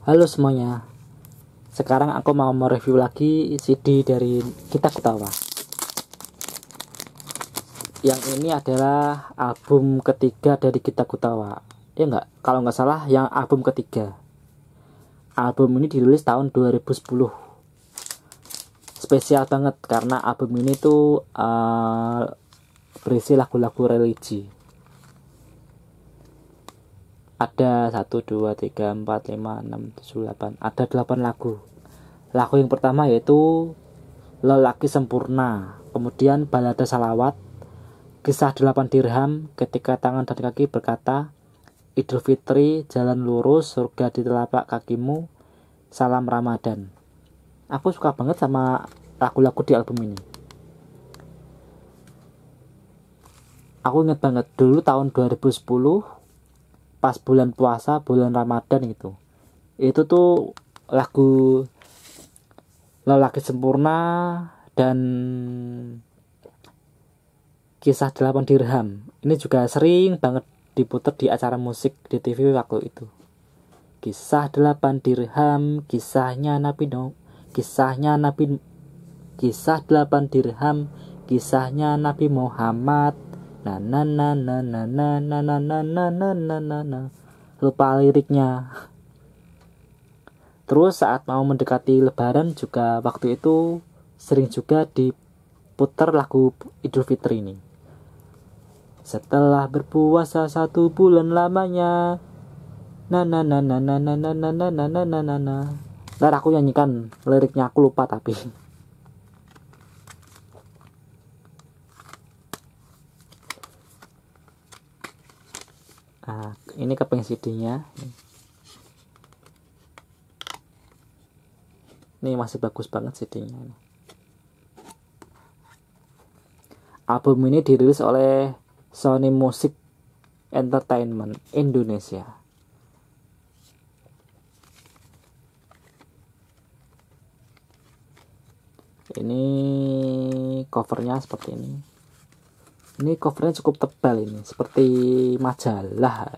Halo semuanya. Sekarang aku mau mereview lagi CD dari Kita Ketawa. Yang ini adalah album ketiga dari Kita Ketawa. Ya enggak, kalau nggak salah yang album ketiga. Album ini dirilis tahun 2010. Spesial banget karena album ini tuh uh, berisi lagu-lagu religi ada 1 2 3 4 5 6 7 8 ada 8 lagu lagu yang pertama yaitu lelaki sempurna kemudian balada salawat kisah 8 dirham ketika tangan dan kaki berkata Idul Fitri jalan lurus surga di telapak kakimu salam Ramadan aku suka banget sama lagu-lagu di album ini aku inget banget dulu tahun 2010 pas bulan puasa bulan Ramadan gitu itu tuh lagu lelaki sempurna dan kisah delapan dirham ini juga sering banget diputar di acara musik di TV waktu itu kisah delapan dirham kisahnya Nabi Nuh kisahnya Nabi kisah delapan dirham kisahnya Nabi Muhammad na na na na na na na na na na na na na na lupa liriknya terus saat mau mendekati lebaran juga waktu itu sering juga diputar lagu Idul Fitri ini setelah berpuasa satu bulan lamanya na na na na na na na na na na na na na na aku nyanyikan liriknya aku lupa tapi nah, ini keping CD-nya ini masih bagus banget CD-nya album ini dirilis oleh Sony Music Entertainment Indonesia ini covernya seperti ini ini covernya cukup tebal ini seperti majalah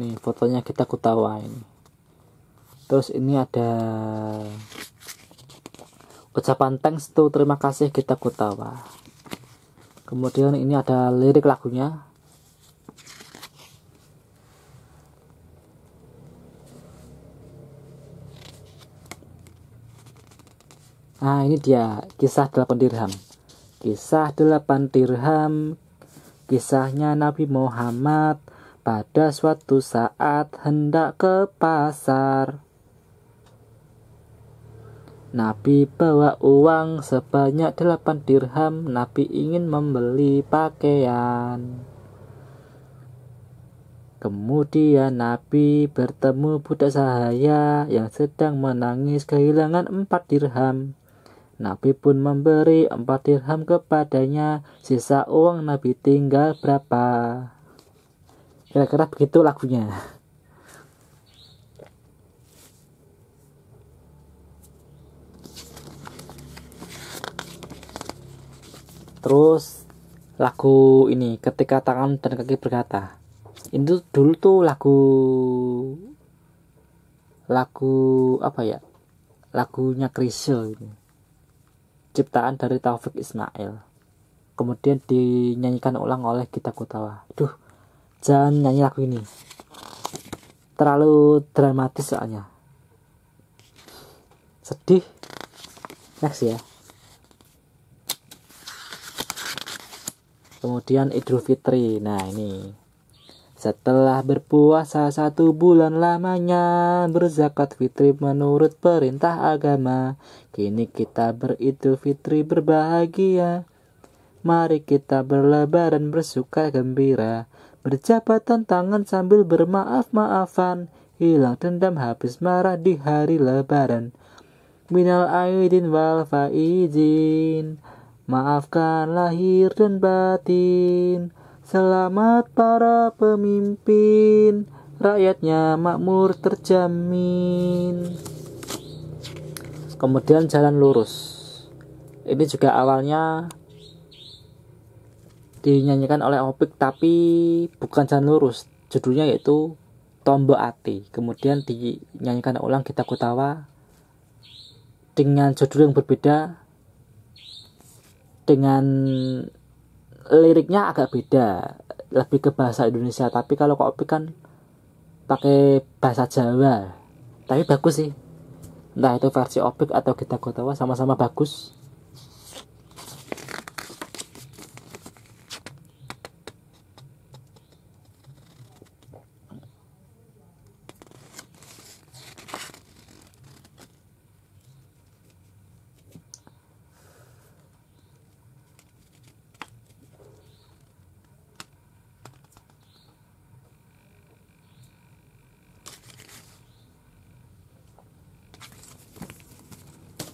ini fotonya kita kutawain terus ini ada ucapan thanks to terima kasih kita kutawa kemudian ini ada lirik lagunya Nah ini dia kisah delapan dirham Kisah delapan dirham Kisahnya Nabi Muhammad Pada suatu saat hendak ke pasar Nabi bawa uang sebanyak delapan dirham. Nabi ingin membeli pakaian. Kemudian Nabi bertemu budak sahaya yang sedang menangis kehilangan empat dirham. Nabi pun memberi empat dirham kepadanya. Sisa uang Nabi tinggal berapa? Kira-kira begitu lagunya. terus lagu ini ketika tangan dan kaki berkata itu dulu tuh lagu lagu apa ya lagunya Krisil ini ciptaan dari Taufik Ismail kemudian dinyanyikan ulang oleh Gita Kutawa duh jangan nyanyi lagu ini terlalu dramatis soalnya sedih next ya Kemudian Idul Fitri. Nah, ini. Setelah berpuasa satu bulan lamanya, berzakat fitri menurut perintah agama. Kini kita beridul fitri berbahagia. Mari kita berlebaran bersuka gembira. Berjabatan tangan sambil bermaaf-maafan. Hilang dendam habis marah di hari lebaran. Minal aidin wal faizin. Maafkan lahir dan batin Selamat para pemimpin Rakyatnya makmur terjamin Kemudian jalan lurus Ini juga awalnya Dinyanyikan oleh Opik tapi bukan jalan lurus Judulnya yaitu Tombo Ati Kemudian dinyanyikan ulang Gita Kutawa Dengan judul yang berbeda dengan liriknya agak beda lebih ke bahasa Indonesia tapi kalau kopi kan pakai bahasa Jawa tapi bagus sih entah itu versi Opik atau kita Kotawa sama-sama bagus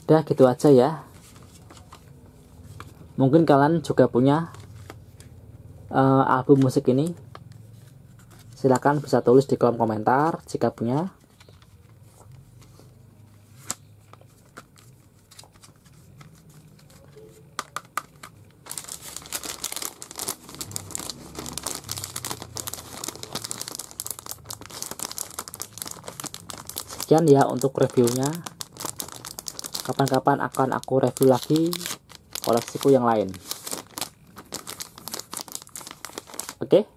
Udah gitu aja ya. Mungkin kalian juga punya uh, album musik ini. Silahkan bisa tulis di kolom komentar jika punya. sekian ya untuk reviewnya kapan-kapan akan aku review lagi koleksiku yang lain oke okay?